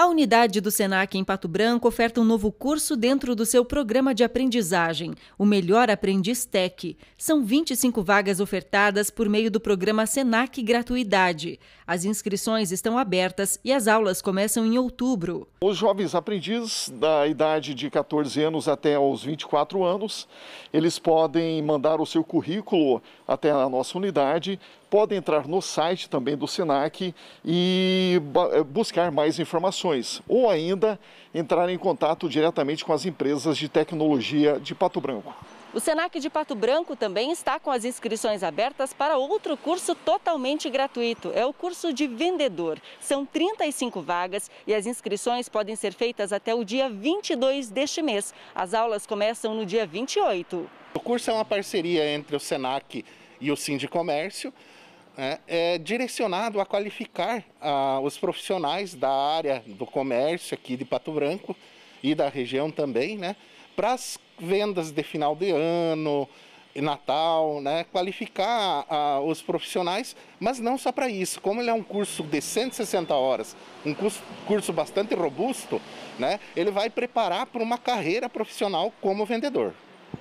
A unidade do SENAC em Pato Branco oferta um novo curso dentro do seu programa de aprendizagem, o Melhor Aprendiz Tech. São 25 vagas ofertadas por meio do programa SENAC Gratuidade. As inscrições estão abertas e as aulas começam em outubro. Os jovens aprendizes da idade de 14 anos até os 24 anos, eles podem mandar o seu currículo até a nossa unidade podem entrar no site também do SENAC e eh, buscar mais informações, ou ainda entrar em contato diretamente com as empresas de tecnologia de Pato Branco. O SENAC de Pato Branco também está com as inscrições abertas para outro curso totalmente gratuito. É o curso de vendedor. São 35 vagas e as inscrições podem ser feitas até o dia 22 deste mês. As aulas começam no dia 28. O curso é uma parceria entre o SENAC e o Sindicomércio. Comércio é, é direcionado a qualificar os profissionais da área do comércio aqui de Pato Branco e da região também, né, para as vendas de final de ano, Natal, né, qualificar os profissionais, mas não só para isso. Como ele é um curso de 160 horas, um curso, curso bastante robusto, né, ele vai preparar para uma carreira profissional como vendedor.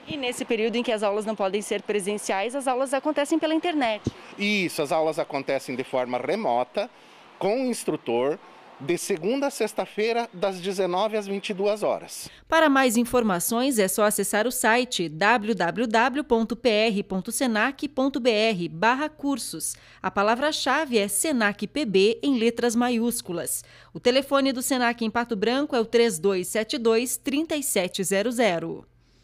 E nesse período em que as aulas não podem ser presenciais, as aulas acontecem pela internet. Isso, as aulas acontecem de forma remota, com o instrutor, de segunda a sexta-feira, das 19 às 22 horas. Para mais informações, é só acessar o site www.pr.senac.br cursos. A palavra-chave é Senac PB em letras maiúsculas. O telefone do Senac em Pato Branco é o 3272 3700.